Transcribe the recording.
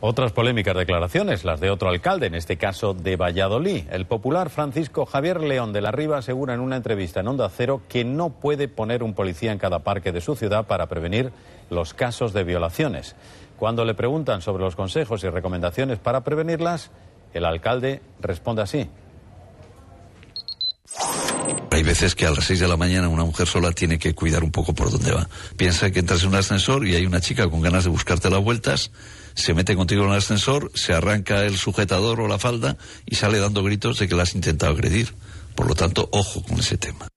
Otras polémicas declaraciones, las de otro alcalde, en este caso de Valladolid. El popular Francisco Javier León de la Riva asegura en una entrevista en Onda Cero que no puede poner un policía en cada parque de su ciudad para prevenir los casos de violaciones. Cuando le preguntan sobre los consejos y recomendaciones para prevenirlas, el alcalde responde así hay veces que a las 6 de la mañana una mujer sola tiene que cuidar un poco por dónde va. Piensa que entras en un ascensor y hay una chica con ganas de buscarte las vueltas, se mete contigo en el ascensor, se arranca el sujetador o la falda y sale dando gritos de que la has intentado agredir. Por lo tanto, ojo con ese tema.